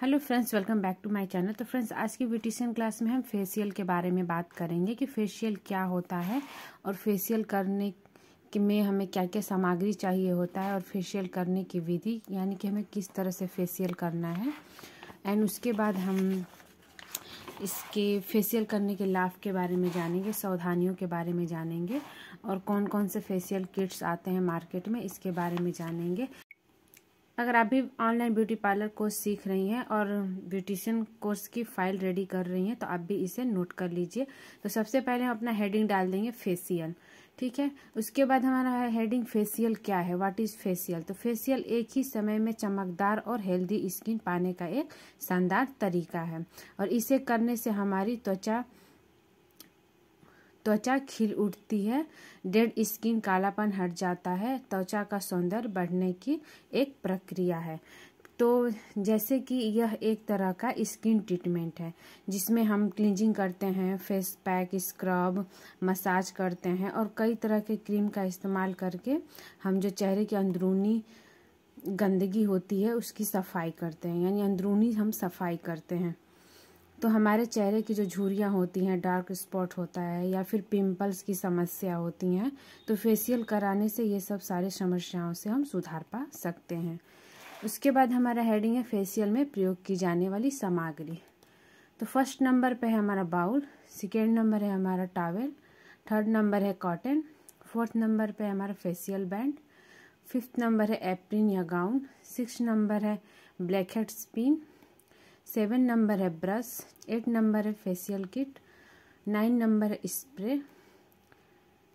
hello friends welcome back to my channel तो friends आज की ब्यूटिशियन क्लास में हम फेशियल के बारे में बात करेंगे कि फेशियल क्या होता है और फेशियल करने के में हमें क्या क्या सामग्री चाहिए होता है और फेशियल करने की विधि यानी कि हमें किस तरह से फेशियल करना है एंड उसके बाद हम इसके फेशियल करने के लाभ के बारे में जानेंगे सावधानियों के बारे में जानेंगे और कौन कौन से फेशियल किट्स आते हैं मार्केट में इसके बारे में जानेंगे अगर आप भी ऑनलाइन ब्यूटी पार्लर कोर्स सीख रही हैं और ब्यूटिशियन कोर्स की फाइल रेडी कर रही हैं तो आप भी इसे नोट कर लीजिए तो सबसे पहले हम अपना हेडिंग डाल देंगे फेसियल ठीक है उसके बाद हमारा है हेडिंग फेशियल क्या है व्हाट इज़ तो फेसियल तो फेशियल एक ही समय में चमकदार और हेल्दी स्किन पाने का एक शानदार तरीका है और इसे करने से हमारी त्वचा तो त्वचा खिल उठती है डेड स्किन कालापन हट जाता है त्वचा का सौंदर्य बढ़ने की एक प्रक्रिया है तो जैसे कि यह एक तरह का स्किन ट्रीटमेंट है जिसमें हम क्लिनजिंग करते हैं फेस पैक स्क्रब मसाज करते हैं और कई तरह के क्रीम का इस्तेमाल करके हम जो चेहरे की अंदरूनी गंदगी होती है उसकी सफाई करते हैं यानी अंदरूनी हम सफाई करते हैं तो हमारे चेहरे की जो झुरियाँ होती हैं डार्क स्पॉट होता है या फिर पिंपल्स की समस्या होती हैं तो फेसियल कराने से ये सब सारे समस्याओं से हम सुधार पा सकते हैं उसके बाद हमारा हेडिंग है फेसियल में प्रयोग की जाने वाली सामग्री तो फर्स्ट नंबर पे है हमारा बाउल सेकेंड नंबर है हमारा टावेल थर्ड नंबर है कॉटन फोर्थ नंबर पर हमारा फेसियल बैंड फिफ्थ नंबर है एप्रिन या गाउन सिक्स नंबर है black head spin seven number है ब्रश एट नंबर है फेशियल किट नाइन नंबर है स्प्रे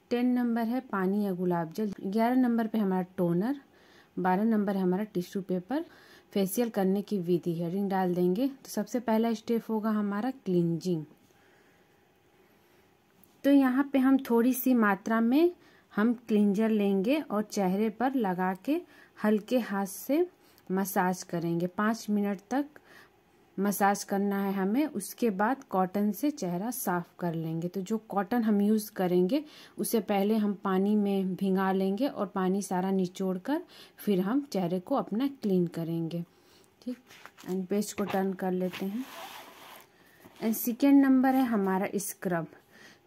टेन नंबर है पानी या गुलाब जल ग्यारह नंबर पे हमारा टोनर बारह नंबर है हमारा टिश्यू पेपर फेशियल करने की विधि है रिंग डाल देंगे तो सबसे पहला स्टेप होगा हमारा क्लिनजिंग तो यहाँ पे हम थोड़ी सी मात्रा में हम क्लिंजर लेंगे और चेहरे पर लगा के हल्के हाथ से मसाज करेंगे पाँच मिनट तक मसाज करना है हमें उसके बाद कॉटन से चेहरा साफ़ कर लेंगे तो जो कॉटन हम यूज़ करेंगे उसे पहले हम पानी में भिंगा लेंगे और पानी सारा निचोड़ कर फिर हम चेहरे को अपना क्लीन करेंगे ठीक एंड पेस्ट को टर्न कर लेते हैं एंड सेकेंड नंबर है हमारा स्क्रब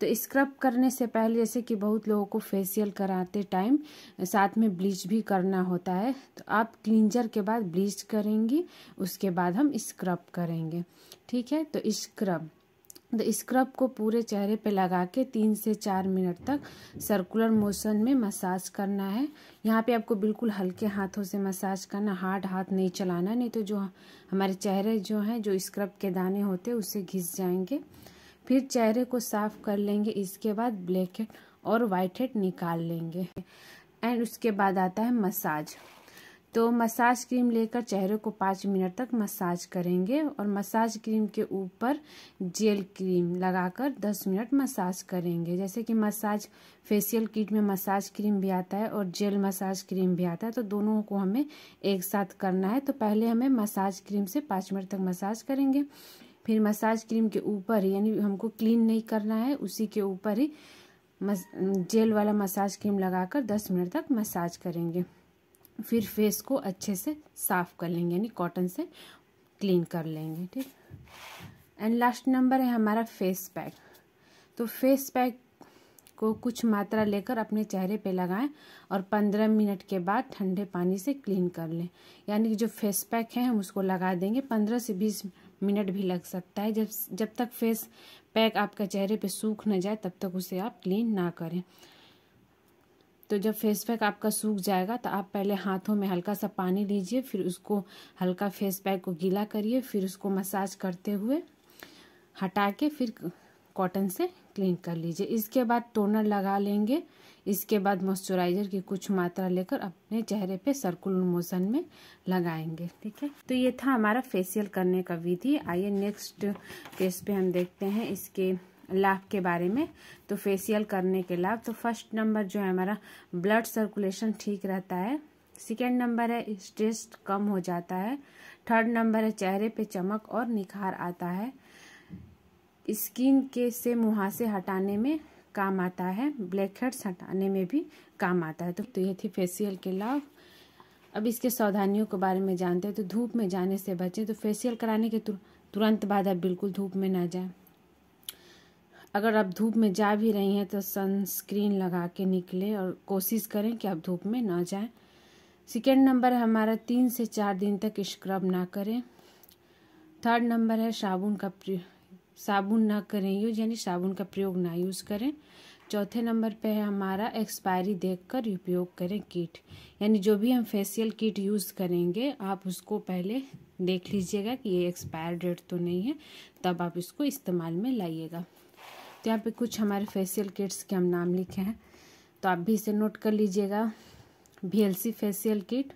तो स्क्रब करने से पहले जैसे कि बहुत लोगों को फेशियल कराते टाइम साथ में ब्लीच भी करना होता है तो आप क्लींजर के बाद ब्लीच करेंगी उसके बाद हम स्क्रब करेंगे ठीक है तो स्क्रब तो स्क्रब को पूरे चेहरे पे लगा के तीन से चार मिनट तक सर्कुलर मोशन में मसाज करना है यहाँ पे आपको बिल्कुल हल्के हाथों से मसाज करना हार्ड हाथ नहीं चलाना नहीं तो जो हमारे चेहरे जो हैं जो स्क्रब के दाने होते हैं उससे घिस जाएंगे फिर चेहरे को साफ कर लेंगे इसके बाद ब्लैक हेड और वाइट हेड निकाल लेंगे एंड उसके बाद आता है मसाज तो मसाज क्रीम लेकर चेहरे को पाँच मिनट तक मसाज करेंगे और मसाज क्रीम के ऊपर जेल क्रीम लगाकर दस मिनट मसाज करेंगे जैसे कि मसाज फेशियल किट में मसाज क्रीम भी आता है और जेल मसाज क्रीम भी आता है तो दोनों को हमें एक साथ करना है तो पहले हमें मसाज क्रीम से पाँच मिनट तक मसाज करेंगे फिर मसाज क्रीम के ऊपर यानी हमको क्लीन नहीं करना है उसी के ऊपर ही जेल वाला मसाज क्रीम लगाकर 10 मिनट तक मसाज करेंगे फिर फेस को अच्छे से साफ कर लेंगे यानी कॉटन से क्लीन कर लेंगे ठीक एंड लास्ट नंबर है हमारा फेस पैक तो फेस पैक को कुछ मात्रा लेकर अपने चेहरे पे लगाएं और पंद्रह मिनट के बाद ठंडे पानी से क्लीन कर लें यानी कि जो फेस पैक है हम उसको लगा देंगे पंद्रह से बीस मिनट भी लग सकता है जब जब तक फेस पैक आपका चेहरे पे सूख ना जाए तब तक उसे आप क्लीन ना करें तो जब फेस पैक आपका सूख जाएगा तो आप पहले हाथों में हल्का सा पानी लीजिए फिर उसको हल्का फेस पैक को गीला करिए फिर उसको मसाज करते हुए हटा के फिर कॉटन से क्लीन कर लीजिए इसके बाद टोनर लगा लेंगे इसके बाद मॉइस्चराइजर की कुछ मात्रा लेकर अपने चेहरे पे सर्कुलर मोशन में लगाएंगे ठीक है तो ये था हमारा फेशियल करने का विधि आइए नेक्स्ट केस पे हम देखते हैं इसके लाभ के बारे में तो फेशियल करने के लाभ तो फर्स्ट नंबर जो है हमारा ब्लड सर्कुलेशन ठीक रहता है सेकेंड नंबर है स्ट्रेस कम हो जाता है थर्ड नंबर है चेहरे पे चमक और निखार आता है स्किन के से मुहासे हटाने में काम आता है ब्लैक हेड्स हटाने में भी काम आता है तो, तो ये थी फेसियल के लाभ अब इसके सावधानियों के बारे में जानते हैं तो धूप में जाने से बचें तो फेसियल कराने के तुरंत बाद आप बिल्कुल धूप में ना जाएं अगर आप धूप में जा भी रही हैं तो सनस्क्रीन लगा के निकले और कोशिश करें कि आप धूप में ना जाए सेकेंड नंबर है हमारा तीन से चार दिन तक स्क्रब ना करें थर्ड नंबर है साबुन का प्रयोग साबुन ना करें यूज़ यानी साबुन का प्रयोग ना यूज़ करें चौथे नंबर पे है हमारा एक्सपायरी देखकर उपयोग करें किट यानी जो भी हम फेशियल किट यूज़ करेंगे आप उसको पहले देख लीजिएगा कि ये एक्सपायर डेट तो नहीं है तब आप इसको इस्तेमाल में लाइएगा तो यहाँ पे कुछ हमारे फेशियल किट्स के हम नाम लिखे हैं तो आप भी इसे नोट कर लीजिएगा भी facial kit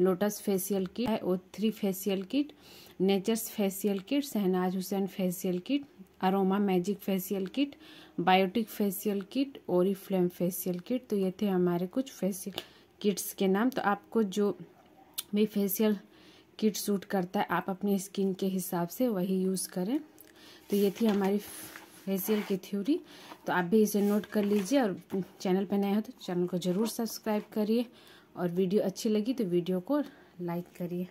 Lotus facial kit है O three facial kit Nature's facial kit Shahnaz Husain facial kit Aroma Magic facial kit Biotique facial kit Oriflame facial kit तो ये थे हमारे कुछ फेशियल किट्स के नाम तो आपको जो भी फेशियल किट सूट करता है आप अपने स्किन के हिसाब से वही यूज़ करें तो ये थी हमारी फेशियल की थ्योरी तो आप भी इसे नोट कर लीजिए और चैनल पर नए हो तो चैनल को ज़रूर सब्सक्राइब करिए और वीडियो अच्छी लगी तो वीडियो को लाइक करिए